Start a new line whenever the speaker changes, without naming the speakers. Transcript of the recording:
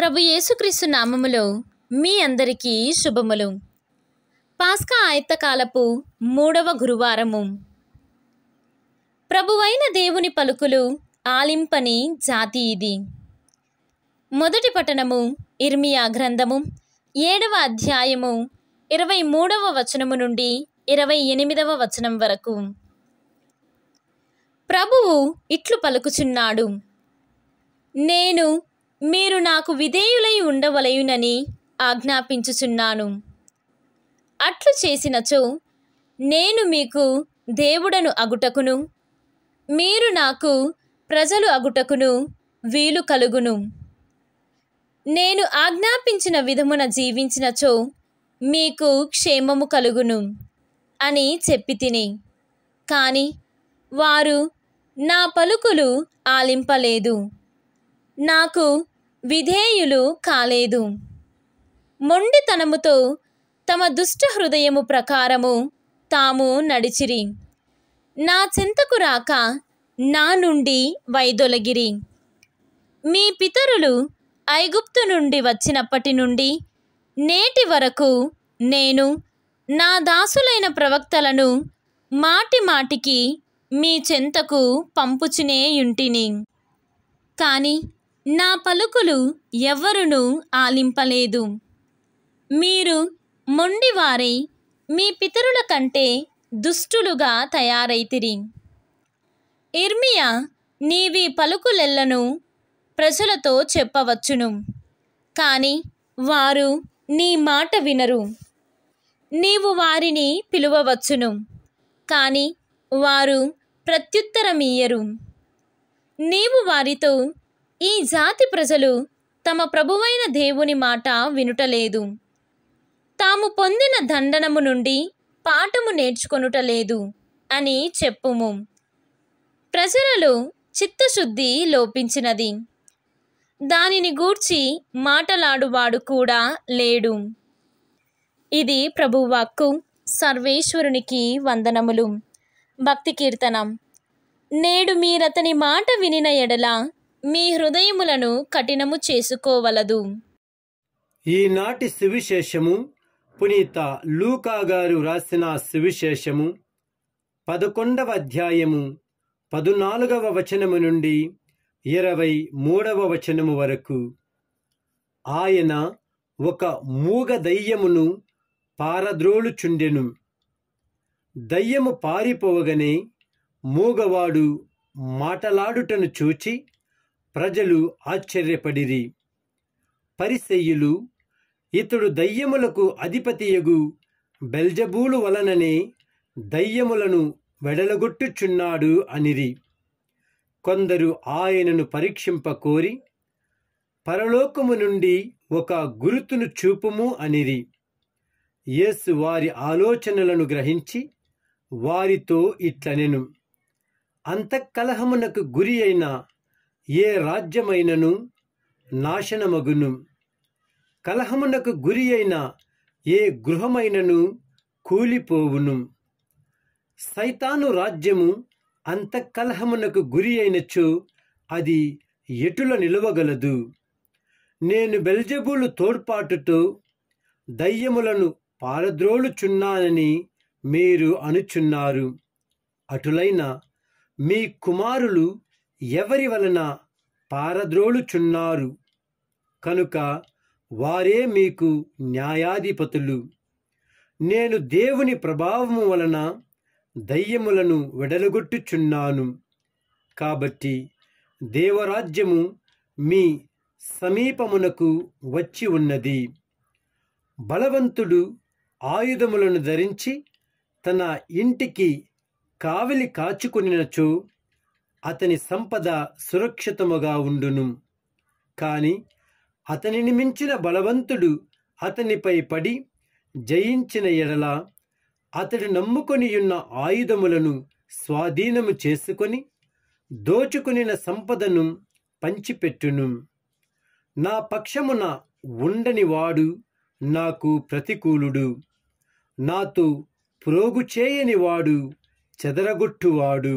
ప్రభు యేసుక్రీస్తు నామములో మీ అందరికీ శుభములు పాస్కా ఆయత్తకాలపు మూడవ గురువారము ప్రభువైన దేవుని పలుకులు ఆలింపని జాతి ఇది మొదటి పట్టణము ఇర్మియా గ్రంథము ఏడవ అధ్యాయము ఇరవై మూడవ వచనము నుండి ఇరవై ఎనిమిదవ వచనం వరకు ప్రభువు ఇట్లు పలుకుచున్నాడు నేను మీరు నాకు విధేయులై ఉండవలయునని ఆజ్ఞాపించుచున్నాను అట్లు చేసినచో నేను మీకు దేవుడను అగుటకును మీరు నాకు ప్రజలు అగుటకును వీలు కలుగును నేను ఆజ్ఞాపించిన విధమున జీవించినచో మీకు క్షేమము కలుగును అని చెప్పి తిని కానీ వారు నా పలుకులు ఆలింపలేదు నాకు విధేయులు కాలేదు మొండితనముతో తమ దుష్ట హృదయము ప్రకారము తాము నడిచిరి నా చింతకు రాక నా నుండి వైదొలగిరి మీ పితరులు ఐగుప్తు నుండి వచ్చినప్పటి నుండి నేటి వరకు నేను నా దాసులైన ప్రవక్తలను మాటి మాటికి మీ చెంతకు పంపుచునేయుంటిని కానీ నా పలుకులు ఎవరునూ ఆలింపలేదు మీరు మొండివారై మీ పితరుల కంటే దుష్టులుగా తయారైతిరి ఇర్మియా నీవి పలుకులెల్లను ప్రజలతో చెప్పవచ్చును కానీ వారు నీ మాట వినరు నీవు వారిని పిలువవచ్చును కానీ వారు ప్రత్యుత్తరమీయరు నీవు వారితో ఈ జాతి ప్రజలు తమ ప్రభువైన దేవుని మాట వినుటలేదు తాము పొందిన దండనము నుండి పాఠము నేర్చుకొనుటలేదు అని చెప్పుము ప్రజలలో చిత్తశుద్ధి లోపించినది దానిని గూర్చి మాటలాడువాడు కూడా లేడు ఇది ప్రభువాక్కు సర్వేశ్వరునికి వందనములు భక్తి కీర్తనం నేడు మీరతని మాట వినిన ఎడల మీ హృదయములను కఠినము చేసుకోవలదు
ఈనాటి సువిశేషము పునీత లూకా గారు రాసిన సువిశేషము పదకొండవ అధ్యాయము పదునాలుగవ వచనము నుండి ఇరవై మూడవ వచనము వరకు ఆయన ఒక మూగ దయ్యమును పారద్రోలుచుండెను దయ్యము పారిపోవగనే మూగవాడు మాటలాడుటను చూచి ప్రజలు ఆశ్చర్యపడిరి పరిసెయ్యులు ఇతడు దయ్యములకు అధిపతియగు బెల్జబూలు వలననే దయ్యములను వెడలగొట్టుచున్నాడు అనిరి కొందరు ఆయనను పరీక్షింప కోరి పరలోకము నుండి ఒక గురుతును చూపుము అనిరి యేసు వారి ఆలోచనలను గ్రహించి వారితో ఇట్లనెను అంతఃకలహమునకు గురి అయిన ఏ రాజ్యమైనను నాశనమగును కలహమునకు గురి అయిన ఏ గృహమైనను కూలిపోవును సైతాను రాజ్యము అంతఃకలహమునకు గురి అయినచో అది ఎటుల నిలవగలదు నేను బెల్జబులు తోడ్పాటుతో దయ్యములను పారద్రోలుచున్నానని మీరు అనుచున్నారు అటులైన మీ కుమారులు ఎవరి వలన పారద్రోలుచున్నారు కనుక వారే మీకు న్యాయాధిపతులు నేను దేవుని ప్రభావము వలన దయ్యములను వెడలుగొట్టుచున్నాను కాబట్టి దేవరాజ్యము మీ సమీపమునకు వచ్చి ఉన్నది బలవంతుడు ఆయుధములను ధరించి తన ఇంటికి కావిలి కాచుకొనినచో అతని సంపద సురక్షితముగా ఉండును కానీ అతనిని మించిన బలవంతుడు అతనిపై పడి జయించిన ఎడల అతడు నమ్ముకొనియున్న ఆయుధములను స్వాధీనము చేసుకొని దోచుకునిన సంపదను పంచిపెట్టును నా పక్షమున ఉండనివాడు నాకు ప్రతికూలుడు నాతో ప్రోగు చేయనివాడు చెదరగొట్టువాడు